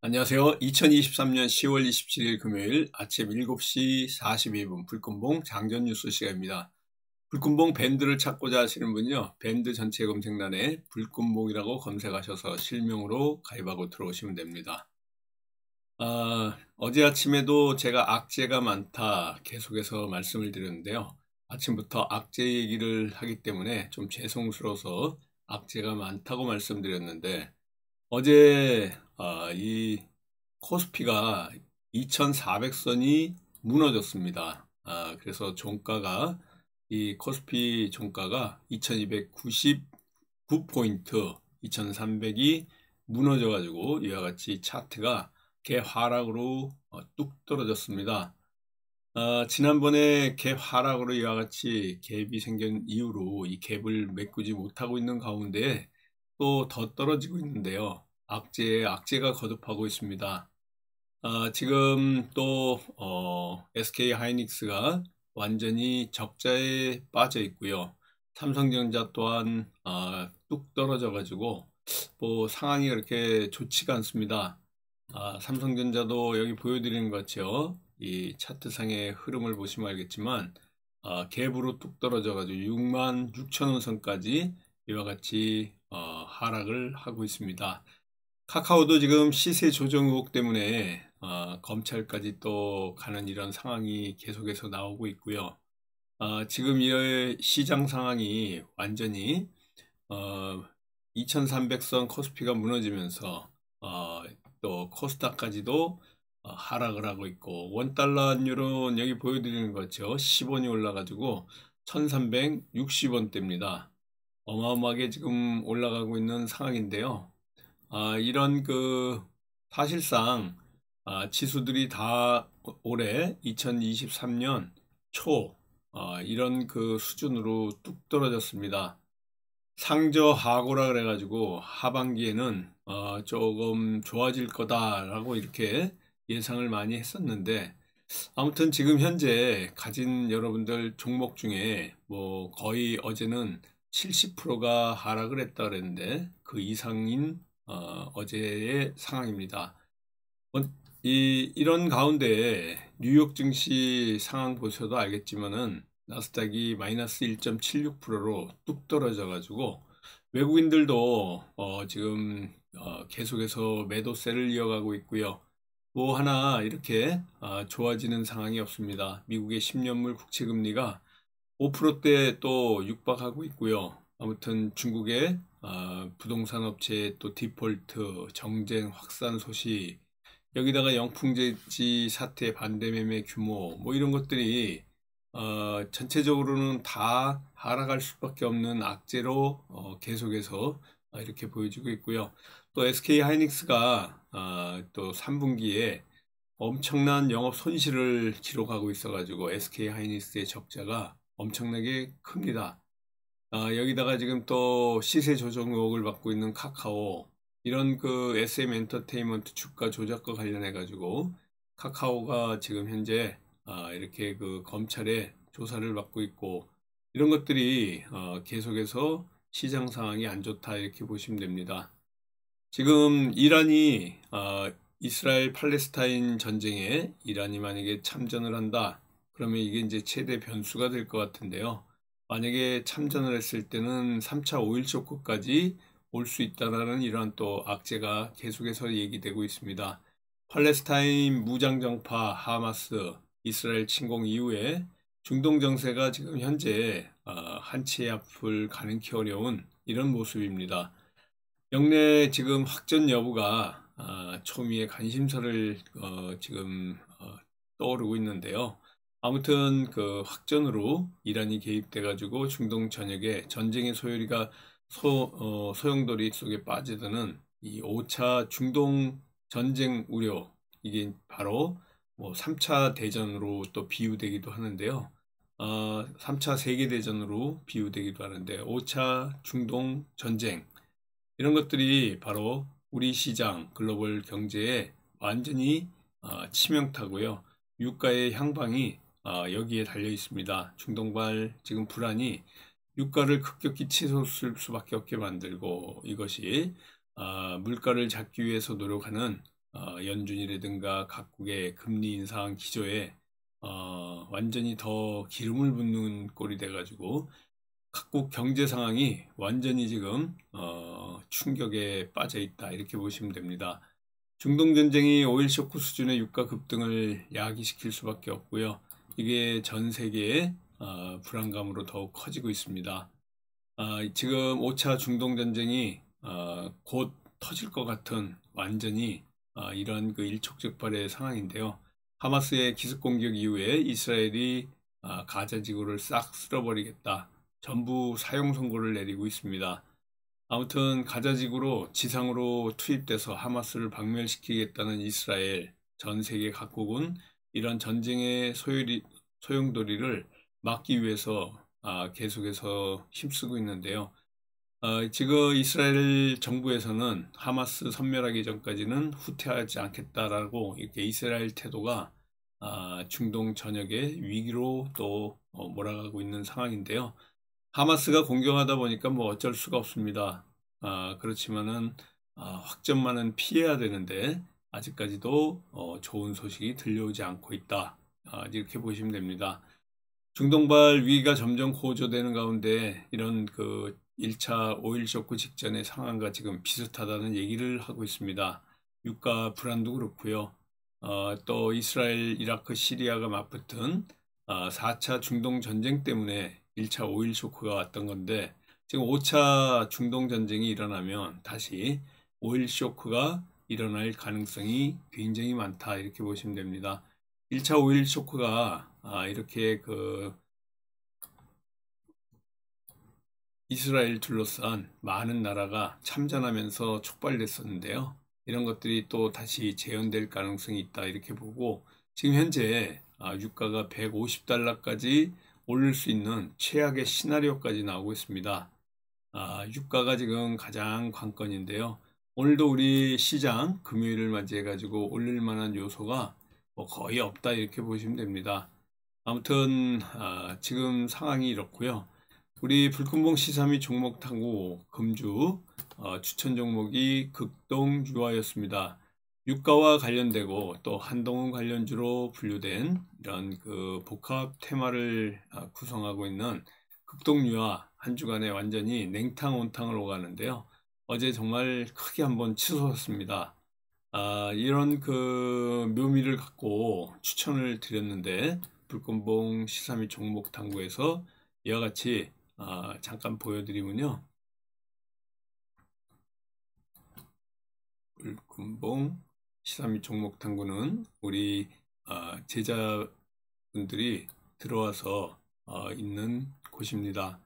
안녕하세요. 2023년 10월 27일 금요일 아침 7시 42분 불금봉 장전 뉴스 시간입니다. 불금봉 밴드를 찾고자 하시는 분요. 밴드 전체 검색란에 불금봉이라고 검색하셔서 실명으로 가입하고 들어오시면 됩니다. 어, 어제 아침에도 제가 악재가 많다 계속해서 말씀을 드렸는데요. 아침부터 악재 얘기를 하기 때문에 좀 죄송스러워서 악재가 많다고 말씀드렸는데 어제 어, 이 코스피가 2,400선이 무너졌습니다. 아, 그래서 종가가 이 코스피 종가가 2,299포인트 2,300이 무너져 가지고 이와 같이 차트가 개화락으로 어, 뚝 떨어졌습니다. 아, 지난번에 개화락으로 이와 같이 갭이 생긴 이후로 이 갭을 메꾸지 못하고 있는 가운데 또 더 떨어지고 있는데요. 악재에 악재가 거듭하고 있습니다. 아, 지금 또 어, SK 하이닉스가 완전히 적자에 빠져 있고요. 삼성전자 또한 아, 뚝 떨어져 가지고 뭐 상황이 그렇게 좋지가 않습니다. 아, 삼성전자도 여기 보여드리는 것 같죠. 이 차트상의 흐름을 보시면 알겠지만 아, 갭으로 뚝 떨어져 가지고 6만 6천 원 선까지 이와 같이 어, 하락을 하고 있습니다. 카카오도 지금 시세 조정 의혹 때문에 어, 검찰까지 또 가는 이런 상황이 계속해서 나오고 있고요. 어, 지금 이 시장 상황이 완전히 어, 2300선 코스피가 무너지면서 어, 또 코스닥까지도 어, 하락을 하고 있고 원달러 환율은 여기 보여드리는 거죠. 10원이 올라가지고 1360원대입니다. 어마어마하게 지금 올라가고 있는 상황인데요. 아, 이런 그 사실상 아, 지수들이 다 올해 2023년 초 아, 이런 그 수준으로 뚝 떨어졌습니다. 상저하고라 그래가지고 하반기에는 어, 조금 좋아질 거다라고 이렇게 예상을 많이 했었는데 아무튼 지금 현재 가진 여러분들 종목 중에 뭐 거의 어제는 70%가 하락을 했다 그랬는데 그 이상인 어, 제의 상황입니다. 뭐, 이, 이런 가운데 뉴욕 증시 상황 보셔도 알겠지만은 나스닥이 마이너스 1.76%로 뚝 떨어져 가지고 외국인들도 어, 지금 어, 계속해서 매도세를 이어가고 있고요. 뭐 하나 이렇게 어, 좋아지는 상황이 없습니다. 미국의 10년물 국채 금리가 5%대 또 육박하고 있고요. 아무튼 중국의 어, 아, 부동산 업체또 디폴트, 정쟁 확산 소식, 여기다가 영풍재지 사태 반대 매매 규모 뭐 이런 것들이 어, 전체적으로는 다 하락할 수밖에 없는 악재로 어, 계속해서 아, 이렇게 보여지고 있고요. 또 SK 하이닉스가 어, 또 3분기에 엄청난 영업 손실을 기록하고 있어가지고 SK 하이닉스의 적자가 엄청나게 큽니다. 아, 여기다가 지금 또 시세 조정 의혹을 받고 있는 카카오 이런 그 SM 엔터테인먼트 주가 조작과 관련해 가지고 카카오가 지금 현재 아, 이렇게 그 검찰의 조사를 받고 있고 이런 것들이 어, 계속해서 시장 상황이 안 좋다 이렇게 보시면 됩니다. 지금 이란이 어, 이스라엘 팔레스타인 전쟁에 이란이 만약에 참전을 한다 그러면 이게 이제 최대 변수가 될 것 같은데요. 만약에 참전을 했을 때는 3차 5일초국까지올 수 있다라는 이러한 또 악재가 계속해서 얘기되고 있습니다. 팔레스타인 무장정파 하마스 이스라엘 침공 이후에 중동 정세가 지금 현재 어, 한치 앞을 가는키 어려운 이런 모습입니다. 영내 지금 확전 여부가 어, 초미의 관심사를 어, 지금 떠오르고 있는데요. 아무튼 그 확전으로 이란이 개입돼 가지고 중동 전역에 전쟁의 소요리가 소, 어, 소용돌이 속에 빠지드는 이 5차 중동 전쟁 우려 이게 바로 뭐 3차 대전으로 또 비유되기도 하는데요. 어, 아, 3차 세계대전으로 비유되기도 하는데 5차 중동 전쟁 이런 것들이 바로 우리 시장 글로벌 경제에 완전히 어, 치명타고요. 유가의 향방이 아, 여기에 달려 있습니다. 중동발 지금 불안이 유가를 급격히 치솟을 수밖에 없게 만들고 이것이 아, 물가를 잡기 위해서 노력하는 아, 연준이라든가 각국의 금리 인상 기조에 완전히 더 기름을 붓는 꼴이 돼가지고 각국 경제 상황이 완전히 지금 어, 충격에 빠져 있다 이렇게 보시면 됩니다. 중동 전쟁이 오일 쇼크 수준의 유가 급등을 야기시킬 수밖에 없고요. 이게 전 세계의 어, 불안감으로 더욱 커지고 있습니다. 어, 지금 5차 중동전쟁이 어, 곧 터질 것 같은 완전히 어, 이런 그 일촉즉발의 상황인데요. 하마스의 기습 공격 이후에 이스라엘이 아, 가자 지구를 싹 쓸어버리겠다. 전부 사용 선고를 내리고 있습니다. 아무튼 가자 지구로 지상으로 투입돼서 하마스를 박멸시키겠다는 이스라엘 전 세계 각국은 이런 전쟁의 소요리, 소용돌이를 막기 위해서 아, 계속해서 힘쓰고 있는데요. 어, 지금 이스라엘 정부에서는 하마스 선멸하기 전까지는 후퇴하지 않겠다라고 이렇게 이스라엘 태도가 아, 중동 전역의 위기로 또 어, 몰아가고 있는 상황인데요. 하마스가 공격하다 보니까 뭐 어쩔 수가 없습니다. 아, 그렇지만은 아, 확정만은 피해야 되는데 아직까지도 어, 좋은 소식이 들려오지 않고 있다. 아, 이렇게 보시면 됩니다. 중동발 위기가 점점 고조되는 가운데 이런 그 1차 오일 쇼크 직전의 상황과 지금 비슷하다는 얘기를 하고 있습니다. 유가 불안도 그렇고요. 어, 또 이스라엘, 이라크, 시리아가 맞붙은 어, 아, 4차 중동 전쟁 때문에 1차 오일 쇼크가 왔던 건데 지금 5차 중동 전쟁이 일어나면 다시 오일 쇼크가 일어날 가능성이 굉장히 많다 이렇게 보시면 됩니다. 1차 오일 쇼크가 아, 이렇게 그 이스라엘 둘러싼 많은 나라가 참전하면서 촉발됐었는데요. 이런 것들이 또 다시 재현될 가능성이 있다 이렇게 보고 지금 현재 아, 유가가 150달러까지 올릴 수 있는 최악의 시나리오까지 나오고 있습니다. 아, 유가가 지금 가장 관건인데요. 오늘도 우리 시장 금요일을 맞이해 가지고 올릴 만한 요소가 뭐 거의 없다 이렇게 보시면 됩니다 아무튼 아, 지금 상황이 이렇고요 우리 불금봉 시삼이 종목 탐구 금주 어, 추천 종목이 극동 유화였습니다 유가와 관련되고 또 한동훈 관련주로 분류된 이런 그 복합 테마를 아, 구성하고 있는 극동 유화 한 주간에 완전히 냉탕 온탕을 오가는데요 어제 정말 크게 한번 치솟았습니다. 아, 이런 그 묘미를 갖고 추천을 드렸는데 불금봉 시사미 종목 당구에서 이와 같이 아, 잠깐 보여드리면요. 불금봉 시사미 종목 당구는 우리 아, 제자분들이 들어와서 어, 있는 곳입니다.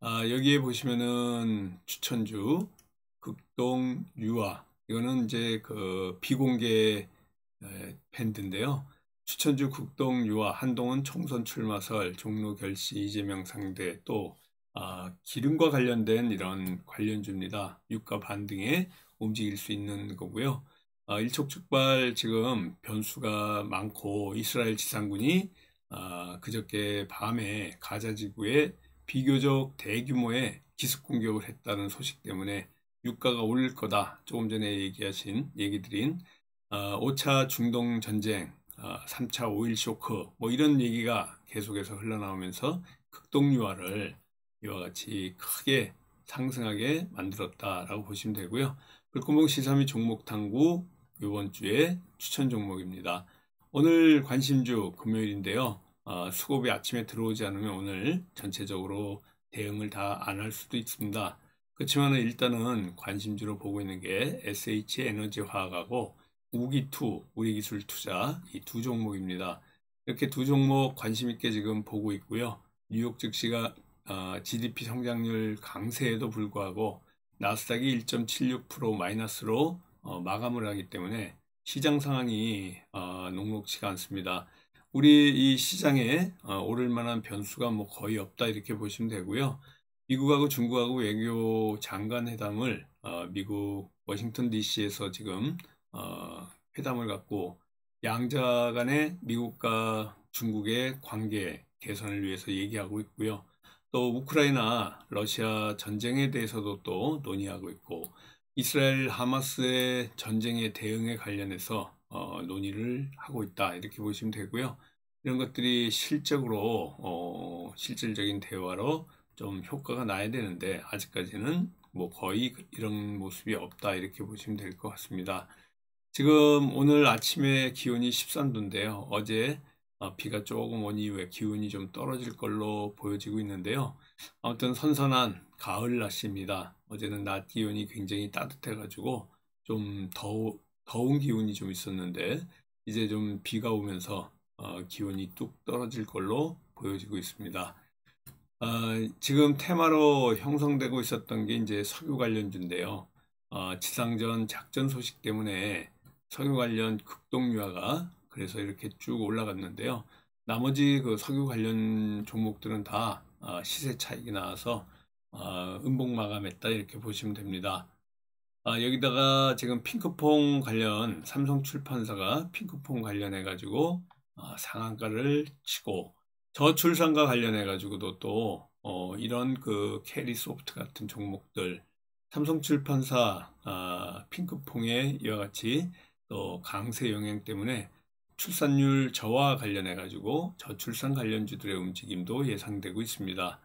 아, 여기에 보시면은 추천주 극동 유아 이거는 이제 그 비공개 밴드인데요. 추천주 극동 유아 한동훈 총선 출마설 종로 결시 이재명 상대 또 아, 기름과 관련된 이런 관련주입니다. 유가 반등에 움직일 수 있는 거고요. 아, 일촉즉발 지금 변수가 많고 이스라엘 지상군이 아, 그저께 밤에 가자지구에 비교적 대규모의 기습 공격을 했다는 소식 때문에 유가가 올릴 거다. 조금 전에 얘기하신 얘기 드린 어, 5차 중동 전쟁, 어, 3차 오일 쇼크 뭐 이런 얘기가 계속해서 흘러나오면서 극동유화를 이와 같이 크게 상승하게 만들었다라고 보시면 되고요. 불꽃목 시사미 종목 탐구 이번 주에 추천 종목입니다. 오늘 관심주 금요일인데요. 어, 수급이 아침에 들어오지 않으면 오늘 전체적으로 대응을 다 안 할 수도 있습니다. 그렇지만 일단은 관심주로 보고 있는 게 SH 에너지 화학하고 우기투 우리기술 투자 이 두 종목입니다. 이렇게 두 종목 관심 있게 지금 보고 있고요. 뉴욕 즉시가 GDP 아, 성장률 강세에도 불구하고 나스닥이 1.76% 마이너스로 어, 마감을 하기 때문에 시장 상황이 어, 녹록치가 않습니다. 우리 이 시장에 어, 오를 만한 변수가 뭐 거의 없다 이렇게 보시면 되고요. 미국하고 중국하고 외교 장관 회담을 어, 미국 워싱턴 DC에서 지금 어, 회담을 갖고 양자 간의 미국과 중국의 관계 개선을 위해서 얘기하고 있고요. 또 우크라이나 러시아 전쟁에 대해서도 또 논의하고 있고 이스라엘 하마스의 전쟁의 대응에 관련해서 어, 논의를 하고 있다 이렇게 보시면 되고요. 이런 것들이 실적으로 어, 실질적인 대화로 좀 효과가 나야 되는데 아직까지는 뭐 거의 이런 모습이 없다 이렇게 보시면 될 것 같습니다. 지금 오늘 아침에 기온이 13도인데요. 어제 어, 비가 조금 오니 왜 기온이 좀 떨어질 걸로 보여지고 있는데요. 아무튼 선선한 가을 낮입니다. 어제는 낮 기온이 굉장히 따뜻해가지고 좀 더우, 더운 기온이 좀 있었는데 이제 좀 비가 오면서 어, 기온이 뚝 떨어질 걸로 보여지고 있습니다. 어, 지금 테마로 형성되고 있었던 게 이제 석유 관련주인데요. 어, 지상전 작전 소식 때문에 석유 관련 극동유화가 그래서 이렇게 쭉 올라갔는데요. 나머지 그 석유 관련 종목들은 다 어, 시세 차익이 나와서 어, 음봉 마감했다 이렇게 보시면 됩니다. 아, 여기다가 지금 핑크퐁 관련 삼성출판사가 핑크퐁 관련해 가지고 아, 어, 상한가를 치고 저출산과 관련해 가지고도 또 어, 이런 그 캐리 소프트 같은 종목들 삼성출판사 아, 핑크퐁의 이와 같이 또 강세 영향 때문에 출산율 저와 관련해 가지고 저출산 관련주들의 움직임도 예상되고 있습니다.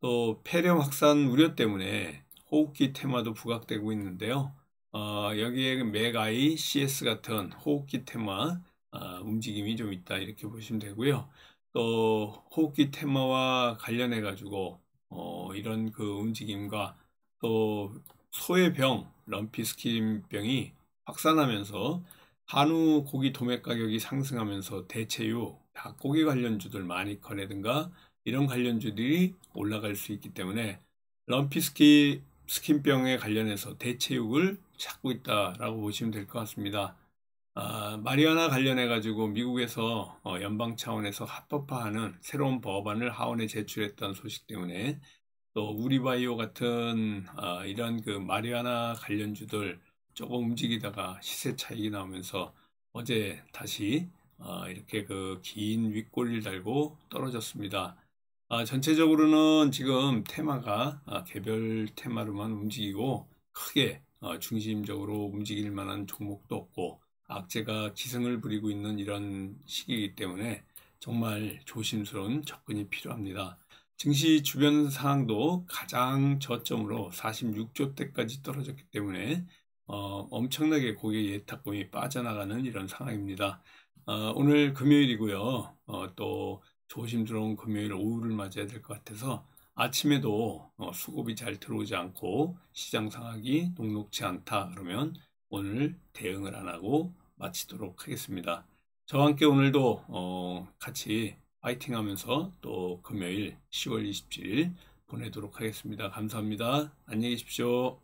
또 폐렴 확산 우려 때문에 호흡기 테마도 부각되고 있는데요. 어, 여기에 그 맥아이 CS 같은 호흡기 테마 어, 움직임이 좀 있다 이렇게 보시면 되고요. 또 호흡기 테마와 관련해 가지고 어, 이런 그 움직임과 또 소의 병, 럼피스킨병이 확산하면서 한우 고기 도매 가격이 상승하면서 대체유, 닭고기 관련주들 많이 거내든가 이런 관련주들이 올라갈 수 있기 때문에 럼피스키 스킨병에 관련해서 대체육을 찾고 있다라고 보시면 될 것 같습니다. 아, 마리아나 관련해 가지고 미국에서 어, 연방 차원에서 합법화하는 새로운 법안을 하원에 제출했던 소식 때문에 또 우리바이오 같은 아, 이런 그 마리아나 관련주들 조금 움직이다가 시세 차익이 나오면서 어제 다시 아, 이렇게 그 긴 윗골을 달고 떨어졌습니다. 아, 전체적으로는 지금 테마가 아, 개별 테마로만 움직이고 크게 아, 중심적으로 움직일 만한 종목도 없고 악재가 기승을 부리고 있는 이런 시기이기 때문에 정말 조심스러운 접근이 필요합니다. 증시 주변 상황도 가장 저점으로 46조 대까지 떨어졌기 때문에 어, 엄청나게 고객 예탁금이 빠져나가는 이런 상황입니다. 어, 오늘 금요일이고요. 어, 또 조심스러운 금요일 오후를 맞아야 될 것 같아서 아침에도 어, 수급이 잘 들어오지 않고 시장 상황이 녹록치 않다 그러면 오늘 대응을 안 하고 마치도록 하겠습니다. 저와 함께 오늘도 어, 같이 파이팅 하면서 또 금요일 10월 27일 보내도록 하겠습니다. 감사합니다. 안녕히 계십시오.